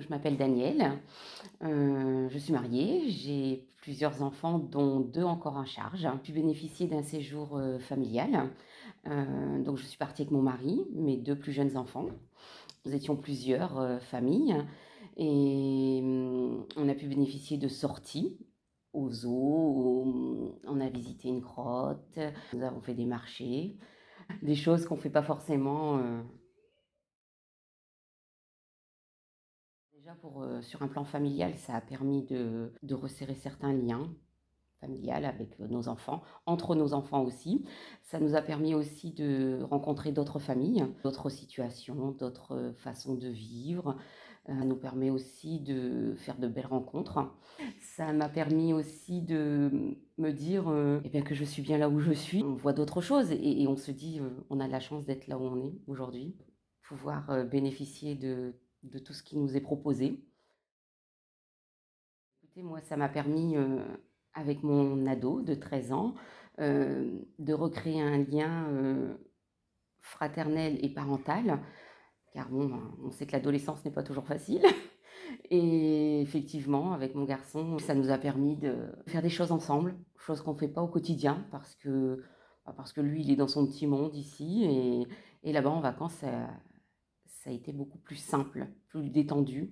je m'appelle Danielle, euh, je suis mariée, j'ai plusieurs enfants dont deux encore en charge. J'ai bénéficier d'un séjour euh, familial, euh, donc je suis partie avec mon mari, mes deux plus jeunes enfants. Nous étions plusieurs familles et hum, on a pu bénéficier de sorties aux zoo, on a visité une grotte, nous avons fait des marchés, des choses qu'on ne fait pas forcément pour, euh, sur un plan familial, ça a permis de, resserrer certains liens familiales avec euh, nos enfants, entre nos enfants aussi. Ça nous a permis aussi de rencontrer d'autres familles, d'autres situations, d'autres euh, façons de vivre. Ça nous permet aussi de faire de belles rencontres. Ça m'a permis aussi de me dire eh bien, que je suis bien là où je suis. On voit d'autres choses et, on se dit on a la chance d'être là où on est aujourd'hui. Pouvoir bénéficier de de tout ce qui nous est proposé. Écoutez, moi, ça m'a permis, euh, avec mon ado de 13 ans, euh, de recréer un lien euh, fraternel et parental, car bon, ben, on sait que l'adolescence n'est pas toujours facile. Et effectivement, avec mon garçon, ça nous a permis de faire des choses ensemble, choses qu'on ne fait pas au quotidien, parce que, ben, parce que lui, il est dans son petit monde ici, et, là-bas en vacances, ça a été beaucoup plus simple, plus détendu.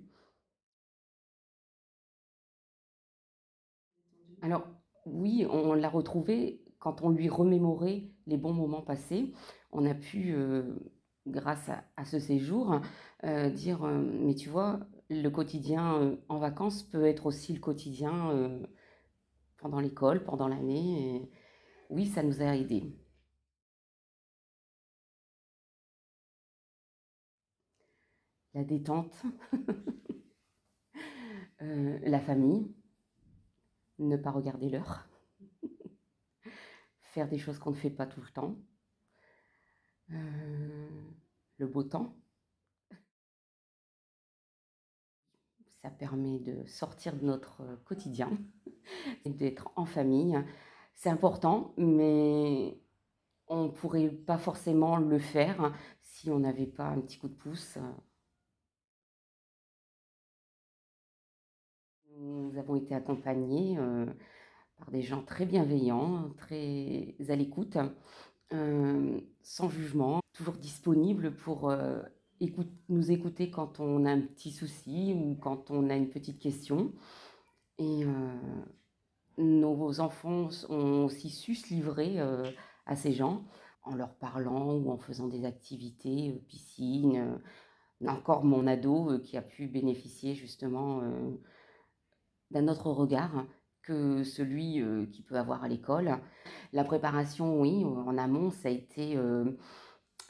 Alors oui, on l'a retrouvé quand on lui remémorait les bons moments passés. On a pu, euh, grâce à, ce séjour, euh, dire, euh, mais tu vois, le quotidien en vacances peut être aussi le quotidien pendant l'école, pendant l'année. Oui, ça nous a aidés. la détente, euh, la famille, ne pas regarder l'heure, faire des choses qu'on ne fait pas tout le temps, euh, le beau temps. Ça permet de sortir de notre quotidien et d'être en famille. C'est important, mais on ne pourrait pas forcément le faire si on n'avait pas un petit coup de pouce euh, Nous avons été accompagnés euh, par des gens très bienveillants, très à l'écoute, euh, sans jugement, toujours disponibles pour euh, nous écouter quand on a un petit souci ou quand on a une petite question. Et nos enfants ont aussi su se livrer à ces gens en leur parlant ou en faisant des activités, piscine. encore mon ado qui a pu bénéficier justement d'un autre regard que celui euh, qu'il qui peut avoir à l'école. La préparation, oui, en amont, ça a été euh,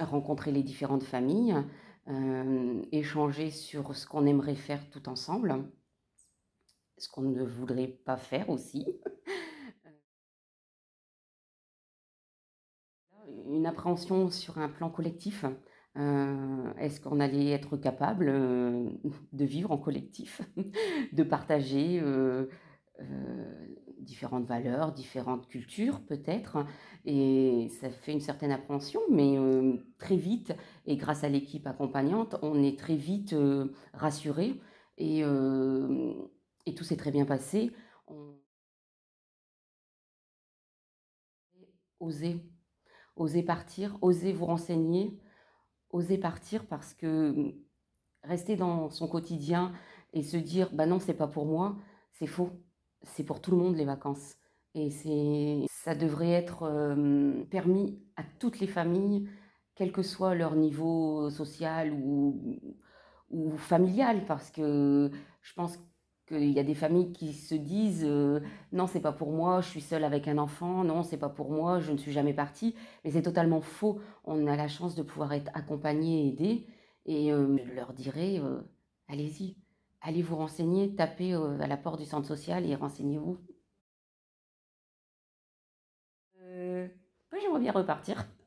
rencontrer les différentes familles, euh, échanger sur ce qu'on aimerait faire tout ensemble, ce qu'on ne voudrait pas faire aussi. Une appréhension sur un plan collectif, euh, est-ce qu'on allait être capable euh, de vivre en collectif, de partager euh, différentes valeurs, différentes cultures peut-être Et ça fait une certaine appréhension, mais très vite, et grâce à l'équipe accompagnante, on est très vite rassuré et, tout s'est très bien passé. On... oser osez partir, oser vous renseigner oser partir parce que mm, rester dans son quotidien et se dire bah non c'est pas pour moi c'est faux c'est pour tout le monde les vacances et c'est ça devrait être euh, permis à toutes les familles quel que soit leur niveau social ou ou familial parce que je pense il y a des familles qui se disent euh, non, c'est pas pour moi, je suis seule avec un enfant, non, c'est pas pour moi, je ne suis jamais partie. Mais c'est totalement faux. On a la chance de pouvoir être accompagné, aidé. Et euh, je leur dirais euh, allez-y, allez vous renseigner, tapez à la porte du centre social et renseignez-vous. j'aimerais bien repartir.